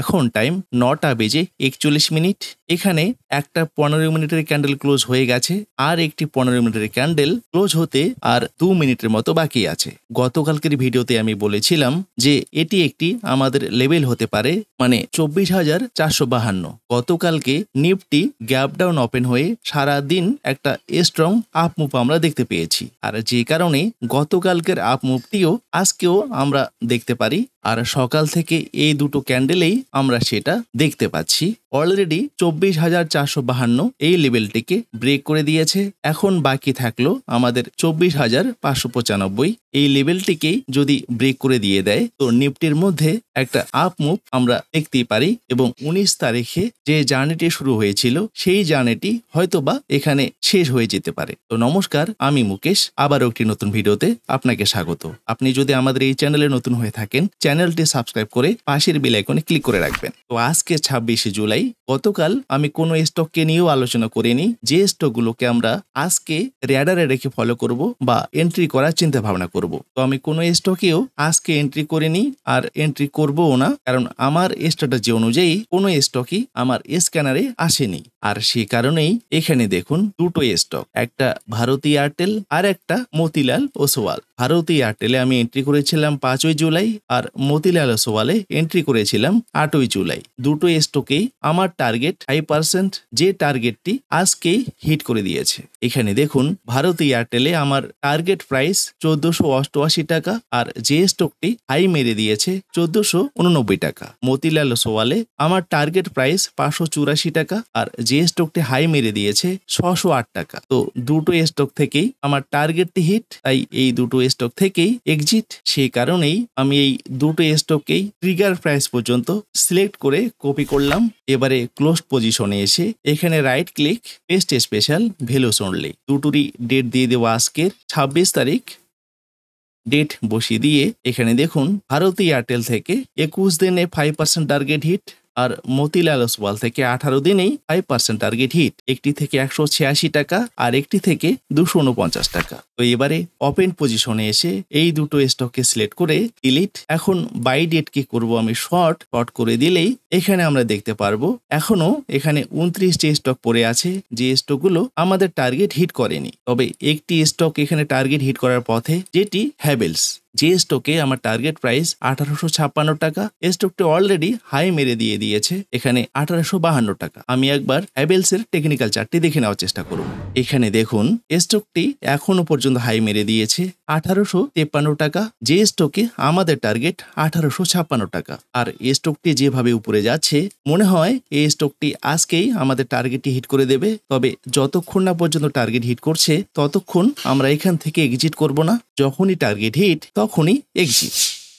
এখন টাইম নটা বেজে একচল্লিশ মিনিট এখানে একটা পনেরো মিনিটের ক্যান্ডেল ক্লোজ হয়ে গেছে আর একটি পনেরো মিনিটের ক্যান্ডেল ক্লোজ হতে আর দু মিনিটের মতো বাকি আছে গতকালকের ভিডিওতে আমি বলেছিলাম যে এটি একটি আমাদের লেভেল হতে পারে মানে চব্বিশ হাজার চারশো বাহান্ন গতকালকে নিফটি গ্যাপ ডাউন ওপেন হয়ে সারা দিন একটা স্ট্রং আপ মুভ আমরা দেখতে পেয়েছি আর যে কারণে গতকালকের আপ মুভটিও আজকেও আমরা দেখতে পারি আর সকাল থেকে এই দুটো ক্যান্ডেলেই আমরা সেটা দেখতে পাচ্ছি অলরেডি চব্বিশ হাজার চারশো বাহান্ন এই লেভেলটিকে ব্রেক করে দিয়েছে এখন বাকি থাকলো আমাদের চব্বিশ হাজার পাঁচশো পঁচানব্বই এই লেভেলটিকেই যদি ব্রেক করে দিয়ে দেয় তো নিফটির মধ্যে একটা আপ মুভ আমরা দেখতেই পারি এবং উনিশ তারিখে যে জার্নিটি শুরু হয়েছিল সেই জার্নিটি হয়তোবা এখানে শেষ হয়ে যেতে পারে তো নমস্কার আমি মুকেশ আবারও একটি নতুন ভিডিওতে আপনাকে স্বাগত আপনি যদি আমাদের এই চ্যানেলে নতুন হয়ে থাকেন চ্যানেলটি সাবস্ক্রাইব করে পাশের বেল আইকনে ক্লিক করে রাখবেন তো আজকে ছাব্বিশে জুলাই তাই গতকাল আমি কোনো স্টককে নিয়েও আলোচনা করিনি যে স্টকগুলোকে আমরা আজকে র্যাডারে রেখে ফলো করব বা এন্ট্রি করার চিন্তা ভাবনা করব তো আমি কোনো স্টকেও আজকে এন্ট্রি করিনি আর এন্ট্রি করবও না কারণ আমার স্ট্র্যাটেজি অনুযায়ী কোনো স্টকই আমার স্ক্যানারে আসেনি আর সে কারণেই এখানে দেখুন দুটো স্টক একটা ভারতী এয়ারটেল আর একটা মতিলাল ওসোয়াল ভারতী এয়ারটেলে আমি এন্ট্রি করেছিলাম পাঁচই জুলাই আর মতিলাল সোয়ালে এন্ট্রি করেছিলাম আটই জুলাই দুটো স্টকেই আমার টার্গেট ফাইভ পার্সেন্ট যে টার্গেটটি আজকেই হিট করে দিয়েছে এখানে দেখুন ভারতী এয়ারটেলে আমার টার্গেট প্রাইস চোদ্দশো অষ্টআশি টাকা আর যে স্টকটি হাই মেরে দিয়েছে চোদ্দশো উননব্বই টাকা মতিলাল সোয়ালে আমার টার্গেট প্রাইস পাঁচশো চুরাশি টাকা আর যে স্টকটি হাই মেরে দিয়েছে ছশো আট টাকা তো দুটো স্টক থেকেই আমার টার্গেটটি হিট তাই এই দুটো স্টক থেকেই এক্সিট সেই কারণেই আমি এই দুটো স্টককেই ট্রিগার প্রাইস পর্যন্ত সিলেক্ট করে কপি করলাম এবারে ক্লোজ পজিশনে এসে এখানে right click paste special value only দুটোরই ডেট দিয়ে দেওয়া আজকের ছাব্বিশ তারিখ ডেট বসিয়ে দিয়ে এখানে দেখুন ভারতী এয়ারটেল থেকে একুশ দিনে ফাইভ পার্সেন্ট টার্গেট হিট আর মতিলাল ওসওয়াল থেকে আঠারো দিনেই ফাইভ পার্সেন্ট টার্গেট হিট একটি থেকে একশো ছিয়াশি টাকা আর একটি থেকে দুশো উনপঞ্চাশ টাকা তো এবারে ওপেন পজিশনে এসে এই দুটো স্টককে সিলেক্ট করে ডিলিট এখন বাই ডেট কি করবো আমি শর্ট শর্ট করে দিলেই এখানে আমরা দেখতে পারবো এখনো এখানে উনত্রিশটি স্টক পড়ে আছে যে স্টকগুলো আমাদের টার্গেট হিট করেনি তবে একটি স্টক এখানে টার্গেট হিট করার পথে যেটি হ্যাভেলস যে স্টকে আমার টার্গেট প্রাইস আঠারোশো ছাপ্পান্ন টাকা এ স্টকটি অলরেডি হাই মেরে দিয়ে দিয়েছে এখানে আঠারোশো বাহান্ন টাকা আমি একবার অ্যাবেলস এর টেকনিক্যাল চার্টটি দেখে নেওয়ার চেষ্টা করব এখানে দেখুন স্টকটি এখনো পর্যন্ত হাই মেরে দিয়েছে আঠারোশো তেপ্পান্ন টাকা যে স্টকে আমাদের টার্গেট আঠারোশো ছাপ্পান্ন টাকা আর এই স্টকটি যেভাবে উপরে যাচ্ছে মনে হয় এই স্টকটি আজকেই আমাদের টার্গেটটি হিট করে দেবে তবে যতক্ষণ না পর্যন্ত টার্গেট হিট করছে ততক্ষণ আমরা এখান থেকে এক্সিট করব না যখনই টার্গেট হিট তখনই এগিয়ে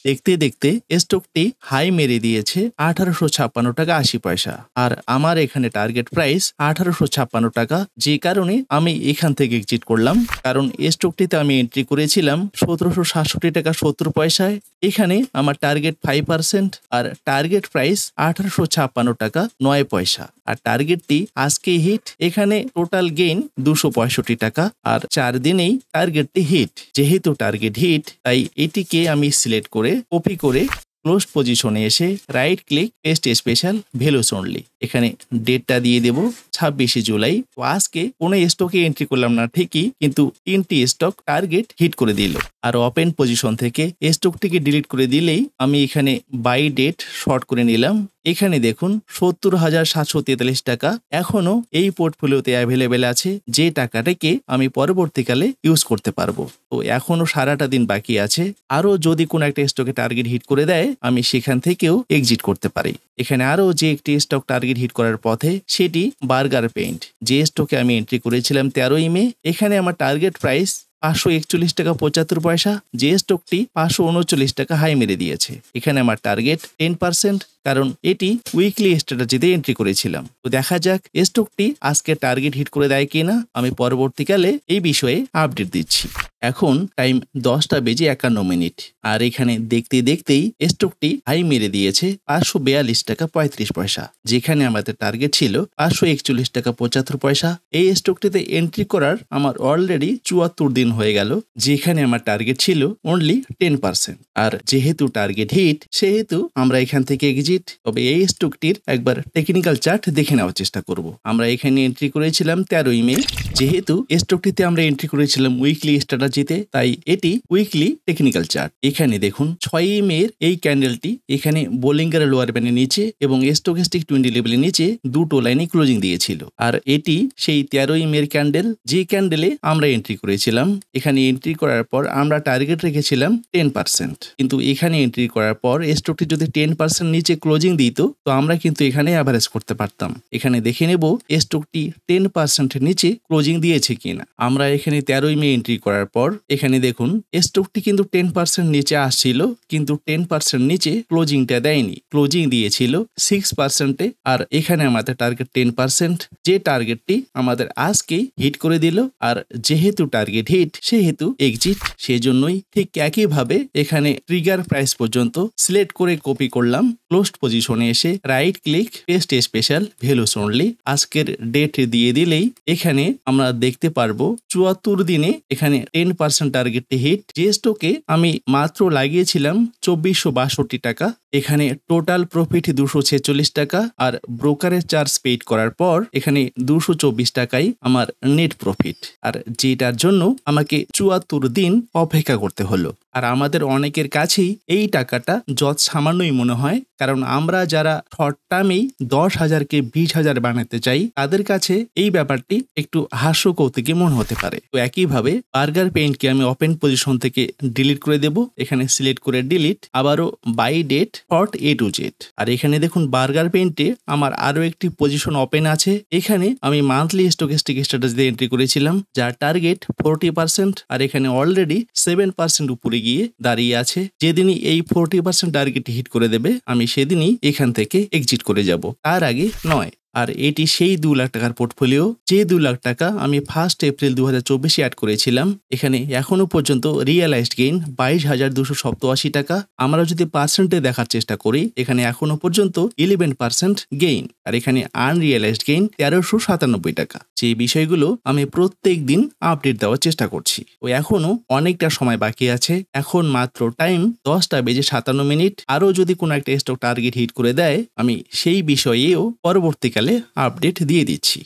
দেখতে দেখতে স্টকটি হাই মেরে দিয়েছে আঠারোশো ছাপ্পান্ন টাকা আশি পয়সা আর আমার এখানে টার্গেট প্রাইস আঠারোশো ছাপ্পান্ন টাকা যে কারণে আমি এখান থেকে এক্সিট করলাম কারণ স্টকটিতে আমি এন্ট্রি করেছিলাম সতেরোশো সাতষট্টি টাকা সত্তর পয়সায় এখানে আমার টার্গেট ফাইভ পার্সেন্ট আর টার্গেট প্রাইস আঠারোশো ছাপ্পান্ন টাকা নয় পয়সা আর টার্গেটটি আজকে হিট এখানে টোটাল গেইন দুশো পঁয়ষট্টি টাকা আর চার দিনেই টার্গেটটি হিট যেহেতু টার্গেট হিট তাই এটিকে আমি সিলেক্ট করে করে কপি করে ক্লোজ পজিশনে এসে right click paste special value only এখানে ডেটটা দিয়ে দেব ছাব্বিশে জুলাই তো আজকে কোনো স্টকে এন্ট্রি করলাম না ঠিকই কিন্তু তিনটি স্টক টার্গেট হিট করে দিল আর ওপেন পজিশন থেকে স্টকটিকে ডিলিট করে দিলেই আমি এখানে বাই ডেট শর্ট করে নিলাম এখানে দেখুন সত্তর হাজার সাতশো তেতাল্লিশ টাকা এখনও এই পোর্টফোলিওতে অ্যাভেলেবেল আছে যে টাকাটাকে আমি পরবর্তীকালে ইউজ করতে পারবো তো এখনও সারাটা দিন বাকি আছে আরও যদি কোনো একটা স্টকে টার্গেট হিট করে দেয় আমি সেখান থেকেও এক্সিট করতে পারি এখানে আরও যে একটি স্টক টার্গেট টার্গেট হিট করার পথে সেটি বার্গার পেইন্ট যে স্টকে আমি এন্ট্রি করেছিলাম তেরোই মে এখানে আমার টার্গেট প্রাইস পাঁচশো একচল্লিশ টাকা পঁচাত্তর পয়সা যে স্টকটি পাঁচশো উনচল্লিশ টাকা হাই মেরে দিয়েছে এখানে আমার টার্গেট টেন পার্সেন্ট কারণ এটি উইকলি স্ট্র্যাটাজিতে এন্ট্রি করেছিলাম তো দেখা যাক স্টকটি আজকে টার্গেট হিট করে দেয় কিনা আমি পরবর্তীকালে এই বিষয়ে আপডেট দিচ্ছি এখন টাইম দশটা বেজে একান্ন মিনিট আর এখানে দেখতে দেখতেই স্টকটি হাই মেরে দিয়েছে পাঁচশো বেয়াল্লিশ টাকা পঁয়ত্রিশ পয়সা যেখানে আমাদের টার্গেট ছিল পাঁচশো একচল্লিশ টাকা পঁচাত্তর পয়সা এই স্টকটিতে এন্ট্রি করার আমার অলরেডি চুয়াত্তর দিন কনভার্সন হয়ে গেল যেখানে আমার টার্গেট ছিল অনলি টেন পার্সেন্ট আর যেহেতু টার্গেট হিট সেহেতু আমরা এখান থেকে এক্সিট তবে এই স্টকটির একবার টেকনিক্যাল চার্ট দেখে নেওয়ার চেষ্টা করব আমরা এখানে এন্ট্রি করেছিলাম তেরোই মে যেহেতু স্টকটিতে আমরা এন্ট্রি করেছিলাম উইকলি স্ট্র্যাটাজিতে তাই এটি উইকলি টেকনিক্যাল চার্ট এখানে দেখুন ছয় মের এই ক্যান্ডেলটি এখানে বোলিঙ্গার লোয়ার ব্যান্ডের নিচে এবং স্টোকেস্টিক টোয়েন্টি লেভেলের নিচে দুটো লাইনে ক্লোজিং দিয়েছিল আর এটি সেই তেরোই মের ক্যান্ডেল যে ক্যান্ডেলে আমরা এন্ট্রি করেছিলাম এখানে এন্ট্রি করার পর আমরা টার্গেট রেখেছিলাম টেন পার্সেন্ট কিন্তু এখানে এন্ট্রি করার পর স্টকটি যদি টেন পার্সেন্ট নিচে ক্লোজিং দিত তো আমরা কিন্তু এখানে অ্যাভারেজ করতে পারতাম এখানে দেখে নেব স্টকটি টেন পার্সেন্টের নিচে ক্লোজিং দিয়েছে কিনা আমরা এখানে তেরোই মে এন্ট্রি করার পর এখানে দেখুন স্টকটি কিন্তু টেন পার্সেন্ট নিচে আসছিল কিন্তু টেন পার্সেন্ট নিচে ক্লোজিংটা দেয়নি ক্লোজিং দিয়েছিল সিক্স পার্সেন্টে আর এখানে আমাদের টার্গেট টেন পার্সেন্ট যে টার্গেটটি আমাদের আজকেই হিট করে দিল আর যেহেতু টার্গেট হিট এক্সিট সেহেতু এক্সিট সেজন্যই ঠিক একইভাবে এখানে ট্রিগার প্রাইস পর্যন্ত সিলেক্ট করে কপি করলাম ক্লোজড পজিশনে এসে right click paste special values only আজকের ডেট দিয়ে দিলেই এখানে আমরা দেখতে পারবো চুয়াত্তর দিনে এখানে টেন পার্সেন্ট টার্গেটটি হিট যে স্টকে আমি মাত্র লাগিয়েছিলাম চব্বিশশো বাষট্টি টাকা এখানে টোটাল প্রফিট দুশো ছেচল্লিশ টাকা আর ব্রোকারের চার্জ পেইড করার পর এখানে দুশো চব্বিশ টাকাই আমার নেট প্রফিট আর যেটার জন্য আমার আমাকে চুয়াত্তর দিন অপেক্ষা করতে হলো আর আমাদের অনেকের কাছেই এই টাকাটা যত সামান্যই মনে হয় কারণ আমরা যারা শর্ট টার্মেই দশ হাজারকে বিশ হাজার বানাতে চাই তাদের কাছে এই ব্যাপারটি একটু হাস্য কৌতুকে মনে হতে পারে তো একইভাবে বার্গার পেইন্টকে আমি ওপেন পজিশন থেকে ডিলিট করে দেব এখানে সিলেক্ট করে ডিলিট আবারও by date sort A to Z আর এখানে দেখুন বার্গার পেইন্টে আমার আরও একটি পজিশন ওপেন আছে এখানে আমি মান্থলি স্টকেস্টিক স্ট্যাটাস দিয়ে এন্ট্রি করেছিলাম যার টার্গেট ফোরটি পার্সেন্ট আর এখানে অলরেডি সেভেন পার্সেন্ট উপরে উপরে গিয়ে দাঁড়িয়ে আছে যেদিনই এই ফোরটি পার্সেন্ট টার্গেট হিট করে দেবে আমি সেদিনই এখান থেকে এক্সিট করে যাব তার আগে নয় আর এটি সেই দু লাখ টাকার পোর্টফোলিও যে দু লাখ টাকা আমি ফার্স্ট এপ্রিল দু হাজার চব্বিশে অ্যাড করেছিলাম এখানে এখনও পর্যন্ত রিয়েলাইজড গেইন বাইশ হাজার দুশো সপ্তআশি টাকা আমরা যদি পার্সেন্টে দেখার চেষ্টা করি এখানে এখনও পর্যন্ত ইলেভেন পার্সেন্ট গেইন আর এখানে আনরিয়েলাইজড গেইন তেরোশো সাতানব্বই টাকা যে বিষয়গুলো আমি প্রত্যেক দিন আপডেট দেওয়ার চেষ্টা করছি ও এখনও অনেকটা সময় বাকি আছে এখন মাত্র টাইম দশটা বেজে সাতান্ন মিনিট আরও যদি কোনো একটা স্টক টার্গেট হিট করে দেয় আমি সেই বিষয়েও পরবর্তীকালে আগামীকালে আপডেট দিয়ে দিচ্ছি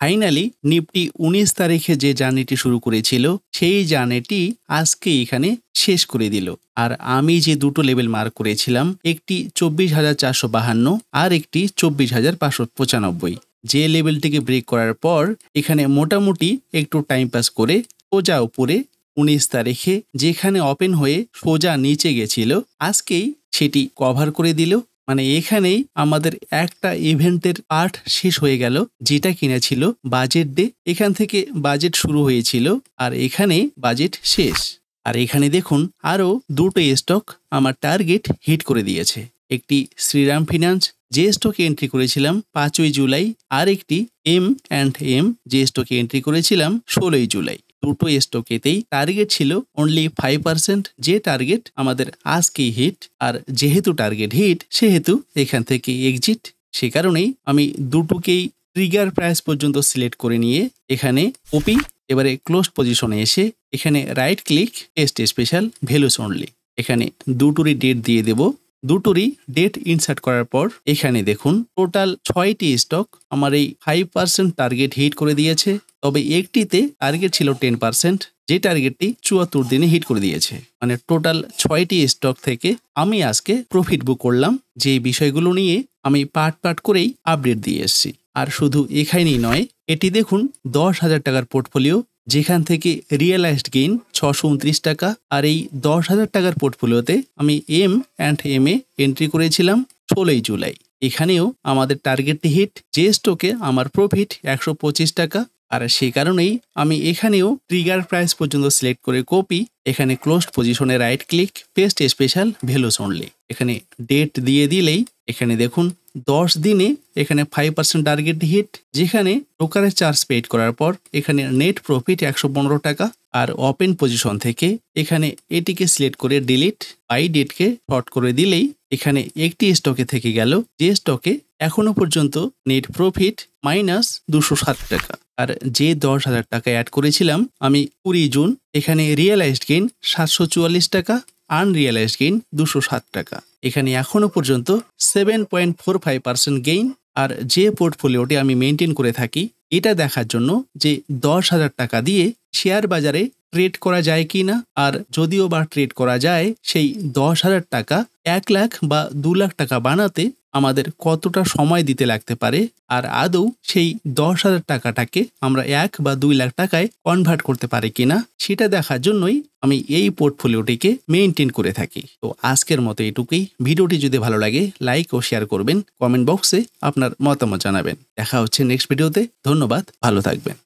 ফাইনালি নিপটি উনিশ তারিখে যে জার্নিটি শুরু করেছিল সেই জার্নিটি আজকে এখানে শেষ করে দিল আর আমি যে দুটো লেভেল মার্ক করেছিলাম একটি চব্বিশ হাজার চারশো বাহান্ন আর একটি চব্বিশ হাজার পাঁচশো পঁচানব্বই যে লেভেলটিকে ব্রেক করার পর এখানে মোটামুটি একটু টাইম পাস করে সোজা উপরে উনিশ তারিখে যেখানে ওপেন হয়ে সোজা নিচে গেছিল আজকেই সেটি কভার করে দিল মানে এখানেই আমাদের একটা ইভেন্টের পার্ট শেষ হয়ে গেল যেটা কিনেছিল বাজেট ডে এখান থেকে বাজেট শুরু হয়েছিল আর এখানে বাজেট শেষ আর এখানে দেখুন আরও দুটো স্টক আমার টার্গেট হিট করে দিয়েছে একটি শ্রীরাম ফিনান্স যে স্টকে এন্ট্রি করেছিলাম পাঁচই জুলাই আর একটি এম অ্যান্ড এম যে স্টকে এন্ট্রি করেছিলাম ষোলোই জুলাই দুটো স্টকেতেই টার্গেট ছিল অনলি ফাইভ পার্সেন্ট যে টার্গেট আমাদের আজকেই হিট আর যেহেতু টার্গেট হিট সেহেতু এখান থেকে এক্সিট সে কারণেই আমি দুটোকেই ট্রিগার প্রাইস পর্যন্ত সিলেক্ট করে নিয়ে এখানে ওপি এবারে ক্লোজ পজিশনে এসে এখানে right click test special values only এখানে দুটোরই ডেট দিয়ে দেব দুটোরই ডেট ইনসার্ট করার পর এখানে দেখুন টোটাল ছয়টি স্টক আমার এই ফাইভ পার্সেন্ট টার্গেট হিট করে দিয়েছে তবে একটিতে টার্গেট ছিল টেন পার্সেন্ট যে টার্গেটটি চুয়াত্তর দিনে হিট করে দিয়েছে মানে টোটাল ছয়টি স্টক থেকে আমি আজকে প্রফিট বুক করলাম যে বিষয়গুলো নিয়ে আমি পার্ট পার্ট করেই আপডেট দিয়ে এসছি আর শুধু এখানেই নয় এটি দেখুন দশ হাজার টাকার পোর্টফোলিও যেখান থেকে রিয়েলাইজড গেইন ছশো উনত্রিশ টাকা আর এই দশ হাজার টাকার পোর্টফোলিওতে আমি এম অ্যান্ড এম এ এন্ট্রি করেছিলাম ষোলোই জুলাই এখানেও আমাদের টার্গেটটি হিট যে স্টকে আমার প্রফিট একশো পঁচিশ টাকা আর সেই কারণেই আমি এখানেও ট্রিগার প্রাইস পর্যন্ত সিলেক্ট করে কপি এখানে ক্লোজড পজিশনে right click paste special values only এখানে ডেট দিয়ে দিলেই এখানে দেখুন দশ দিনে এখানে ফাইভ পার্সেন্ট টার্গেট হিট যেখানে ব্রোকারের চার্জ পেড করার পর এখানে নেট প্রফিট একশো পনেরো টাকা আর ওপেন পজিশন থেকে এখানে এটিকে সিলেক্ট করে ডিলিট বাই ডেটকে শর্ট করে দিলেই এখানে একটি স্টকে থেকে গেল যে স্টকে এখনো পর্যন্ত নেট প্রফিট মাইনাস দুশো সাত টাকা আর যে দশ হাজার টাকা অ্যাড করেছিলাম আমি কুড়ি জুন এখানে রিয়েলাইজড গেইন সাতশো চুয়াল্লিশ টাকা আনরিয়ালাইজড গেইন দুশো সাত টাকা এখানে এখনও পর্যন্ত seven point four five percent gain আর যে পোর্টফোলিওটি আমি মেনটেন করে থাকি এটা দেখার জন্য যে দশ হাজার টাকা দিয়ে শেয়ার বাজারে ট্রেড করা যায় কি না আর যদিও বা ট্রেড করা যায় সেই দশ হাজার টাকা এক লাখ বা দু লাখ টাকা বানাতে আমাদের কতটা সময় দিতে লাগতে পারে আর আদৌ সেই দশ হাজার টাকাটাকে আমরা এক বা দুই লাখ টাকায় কনভার্ট করতে পারি কিনা সেটা দেখার জন্যই আমি এই পোর্টফোলিওটিকে মেনটেন করে থাকি তো আজকের মতো এটুকুই ভিডিওটি যদি ভালো লাগে লাইক ও শেয়ার করবেন কমেন্ট বক্সে আপনার মতামত জানাবেন দেখা হচ্ছে নেক্সট ভিডিওতে ধন্যবাদ ভালো থাকবেন